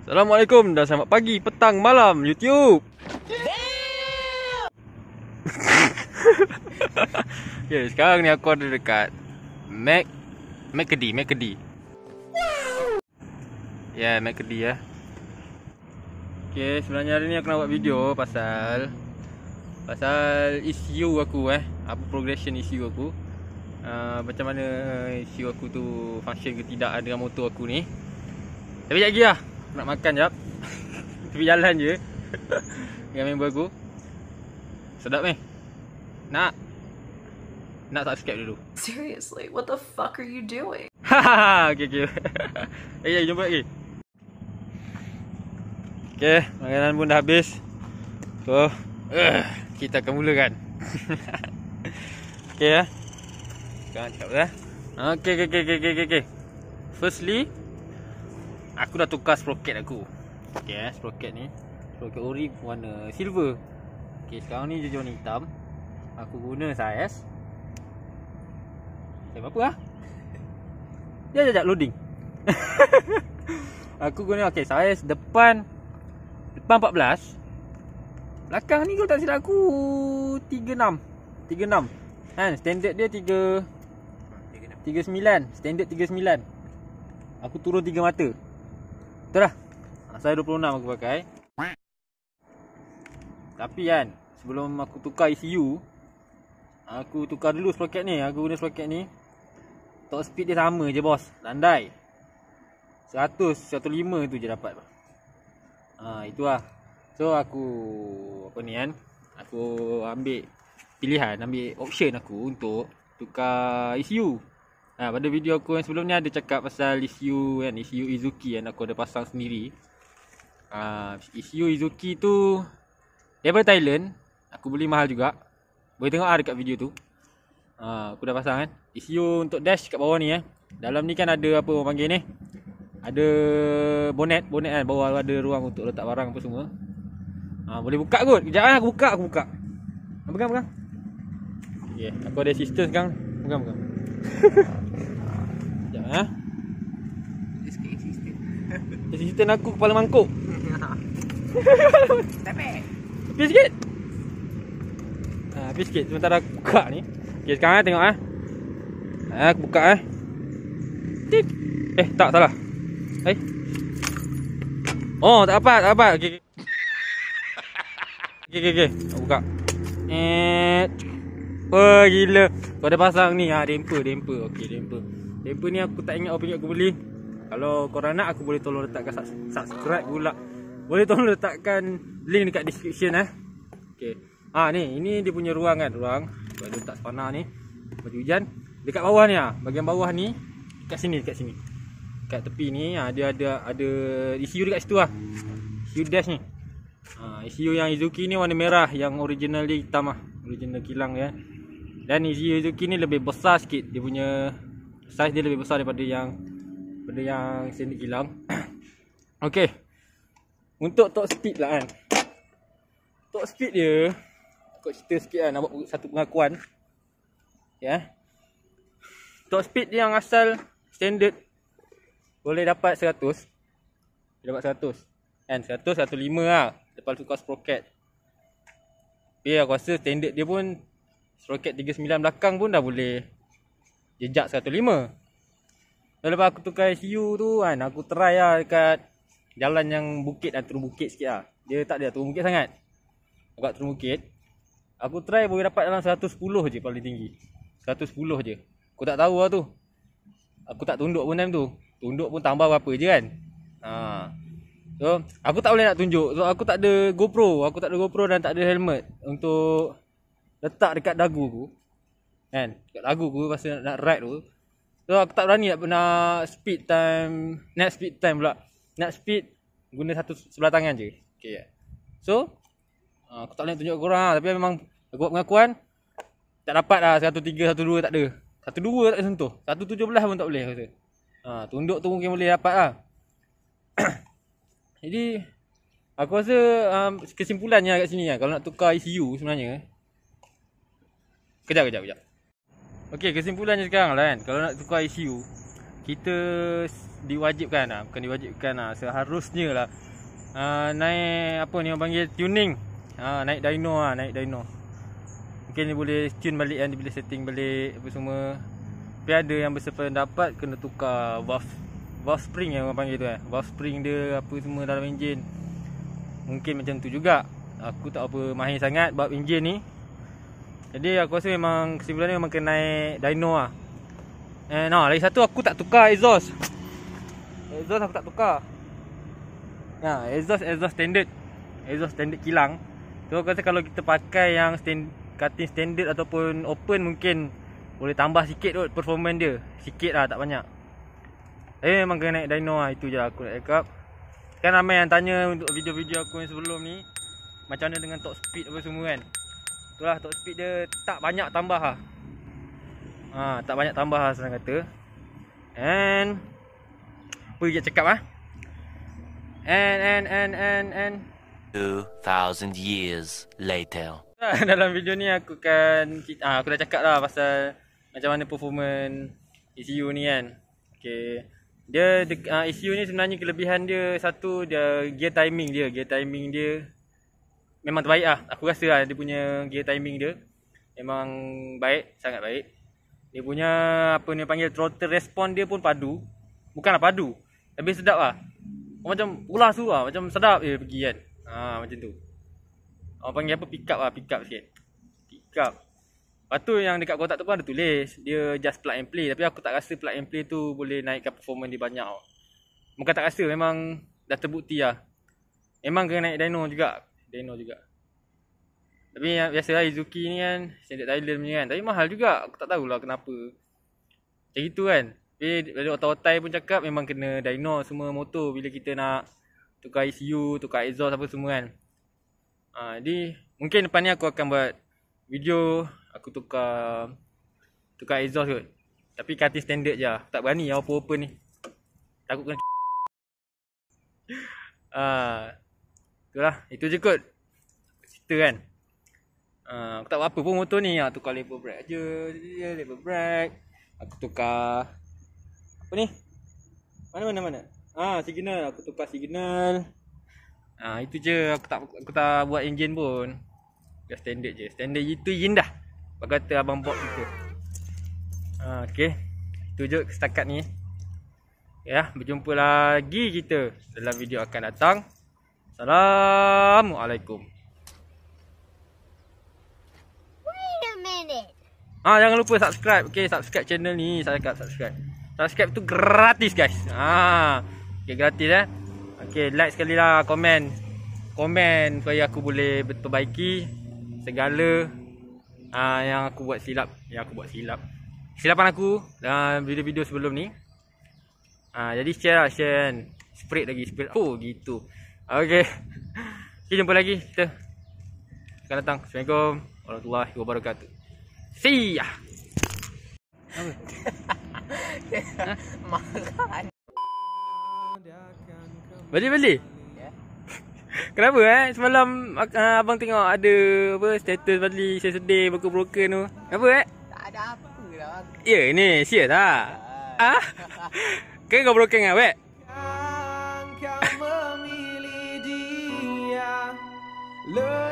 Assalamualaikum dan selamat pagi, petang, malam YouTube. Ya, yeah, sekarang ni aku ada dekat Mac Macedi, Macedi. Ya, yeah, Macedi ya. Okey, sebenarnya hari ni aku nak buat video pasal pasal isu aku eh. Apa progression isu aku? Uh, macam mana isu aku tu function ke tidak eh, dengan motor aku ni? Tapi jap lagi lah. Nak makan jap. Tapi jalan je. Dengan member aku. Sedap meh. Nak. Nak tak dulu. Seriously, what the fuck are you doing? okay, okay. eh, hey, jumpa lagi. Okay, makanan pun dah habis. So, uh, kita akan mulakan. okay, ya. Sekarang cakap dah. Ya? Okay, okay, okay, okay, okay. Firstly, Aku dah tukar sprocket aku Okay eh sprocket ni Sprocket ori warna silver Okay sekarang ni jujur warna hitam Aku guna size Size berapa lah Dia jajak loading Aku guna okay size depan Depan 14 Belakang ni kalau tak silap aku 36 36 Kan standard dia 3 39 Standard 39 Aku turun tiga mata Itulah Saya 26 aku pakai Tapi kan Sebelum aku tukar ECU Aku tukar dulu sprocket ni Aku guna sprocket ni Top speed dia sama je bos Landai 100 105 tu je dapat Ah ha, itulah So aku Apa ni kan Aku ambil Pilihan Ambil option aku Untuk Tukar ECU Ha, pada video aku yang sebelum ni ada cakap pasal isu kan isu Izuki yang aku ada pasang sendiri. Ah uh, isu Izuki tu daripada Thailand, aku beli mahal juga. Boleh tengok ah dekat video tu. Uh, aku dah pasang kan. Isu untuk dash kat bawah ni eh. Dalam ni kan ada apa orang panggil ni? Ada bonet, bonet kan bawah ada ruang untuk letak barang apa semua. Ah boleh buka kot. Kejap eh aku buka, aku buka. Pegang pegang. Okey, aku ada assistant sekarang. Pegang pegang. Sekejap lah eh. Sikit insisten Insisten aku kepala mangkuk Tepik Habis sikit ha, Habis sikit sementara aku buka ni Okay sekarang lah tengok lah ha. Aku buka eh. Tip. Eh tak salah Eh. Oh tak apa, tak apa. Okey. Okey okey okey. Buka. Eh. Apa gila Kau ada pasang ni ha, ah, Damper Damper Okey, damper Damper ni aku tak ingat Apa yang aku beli Kalau korang nak Aku boleh tolong letakkan Subscribe pula Boleh tolong letakkan Link dekat description eh. Okey. Ha ni Ini dia punya ruang kan Ruang Kau ada letak spana ni Baju hujan Dekat bawah ni ha. Ah, Bagian bawah ni Dekat sini Dekat sini Dekat tepi ni ha, Dia ada Ada ECU dekat situ lah ha. E ECU dash ni ha, ECU yang Izuki ni Warna merah Yang original dia hitam lah Original kilang ya. Dan dia Suzuki ni lebih besar sikit Dia punya Size dia lebih besar daripada yang Daripada yang Sandy Kilang Okay Untuk top speed lah kan Top speed dia Aku cerita sikit lah Nak buat satu pengakuan Ya yeah. Top speed dia yang asal Standard Boleh dapat 100 Dia dapat 100 Kan 100, 105 lah Lepas tu kau sprocket Tapi aku rasa standard dia pun roket 39 belakang pun dah boleh jejak 105 so, lepas aku tukar ICU tu kan aku try lah dekat jalan yang bukit dan turun bukit sikit lah dia tak ada turun bukit sangat agak turun bukit aku try boleh dapat dalam 110 je paling tinggi 110 je aku tak tahu lah tu aku tak tunduk pun time tu tunduk pun tambah berapa je kan ha. so aku tak boleh nak tunjuk so aku tak ada GoPro aku tak ada GoPro dan tak ada helmet untuk letak dekat dagu aku kan dekat dagu aku masa nak, nak ride tu so aku tak berani nak nak speed time nak speed time pula nak speed guna satu sebelah tangan je okey ya. so ah, aku tak boleh tunjuk korang lah. tapi memang aku buat pengakuan tak dapat lah 103 102 tak ada 102 tak ada sentuh 117 pun tak boleh kata ha ah, tunduk tu mungkin boleh dapat lah jadi aku rasa um, kesimpulannya kat sini lah kalau nak tukar ICU e sebenarnya Kejap kejap kejap. Okay kesimpulannya sekarang lah kan. Kalau nak tukar ICU, kita diwajibkan lah. Bukan diwajibkan lah. Seharusnya lah. Uh, naik apa ni orang panggil tuning. Uh, naik dyno lah. Naik dyno. Mungkin dia boleh tune balik kan. Dia boleh setting balik. Apa semua. Tapi ada yang dapat kena tukar valve. Valve spring yang orang panggil tu kan. Valve spring dia apa semua dalam enjin. Mungkin macam tu juga. Aku tak apa mahir sangat. Bab enjin ni. Jadi aku rasa memang kesimpulannya memang kena naik dyno lah. Eh no, lagi satu aku tak tukar exhaust. Exhaust aku tak tukar. Ya, nah, exhaust exhaust standard. Exhaust standard kilang. Tu so, aku rasa kalau kita pakai yang stand, cutting standard ataupun open mungkin boleh tambah sikit kot performance dia. Sikit lah tak banyak. Tapi memang kena naik dyno lah itu je lah aku nak cakap. Kan ramai yang tanya untuk video-video aku yang sebelum ni macam mana dengan top speed apa semua kan. Itulah top speed dia tak banyak tambah lah. ha, Tak banyak tambah lah senang kata And Apa dia cakap lah And and and and and 2000 years later. Ah, dalam video ni aku kan ha, aku dah cakap lah pasal macam mana performance ECU ni kan. Okay. Dia de, ah, ha, ni sebenarnya kelebihan dia satu dia gear timing dia, gear timing dia memang terbaik lah Aku rasa lah dia punya gear timing dia Memang baik, sangat baik Dia punya apa ni panggil throttle respon dia pun padu Bukanlah padu Lebih sedap lah Macam ulas tu lah, macam sedap dia pergi kan ha, Macam tu Orang panggil apa, pick up lah, pick up sikit Pick up Lepas tu yang dekat kotak tu pun ada tulis Dia just plug and play Tapi aku tak rasa plug and play tu boleh naikkan performance dia banyak Bukan tak rasa, memang dah terbukti lah Memang kena naik dyno juga Deno juga. Tapi yang biasalah Izuki ni kan standard Thailand punya kan. Tapi mahal juga. Aku tak tahulah kenapa. Macam itu kan. Tapi bila otak-otak pun cakap memang kena dyno semua motor bila kita nak tukar ECU, tukar exhaust apa semua kan. Ha, jadi mungkin depan ni aku akan buat video aku tukar tukar exhaust kot. Tapi cutting standard je. Lah. Tak berani yang lah open ni. Takut kena Ah. uh, Itulah, itu je kot Cerita kan uh, Aku tak buat apa pun motor ni Aku ah, tukar label brake aje, yeah, Label brake Aku tukar Apa ni? Mana mana mana? Ah, signal, aku tukar signal Ah, itu je aku tak aku tak buat enjin pun. Dia standard je. Standard itu yin dah. Apa kata abang Bob kita. Ah, okey. Itu setakat ni. Ya, berjumpa lagi kita dalam video akan datang. Assalamualaikum. Wait a minute. Ah jangan lupa subscribe. Okey, subscribe channel ni. Saya kat subscribe. Subscribe tu gratis, guys. Ah. Okey, gratis eh. Okey, like sekali lah, komen. Komen supaya aku boleh perbaiki segala ah yang aku buat silap, yang aku buat silap. Silapan aku dalam video-video sebelum ni. Ah, jadi share lah, share. Kan. Spread lagi spread. Oh, gitu. Okay, Kita jumpa lagi kita. Akan datang. Assalamualaikum warahmatullahi wabarakatuh. See ya. Makan. Beli beli. Ya. Kenapa eh? Semalam ah, abang tengok ada apa status Fadli saya sedih buku broken tu. Kenapa eh? Tak ada apa lah. Ya ini serius ah. Ya. Ah. Kau broken ah, weh? Love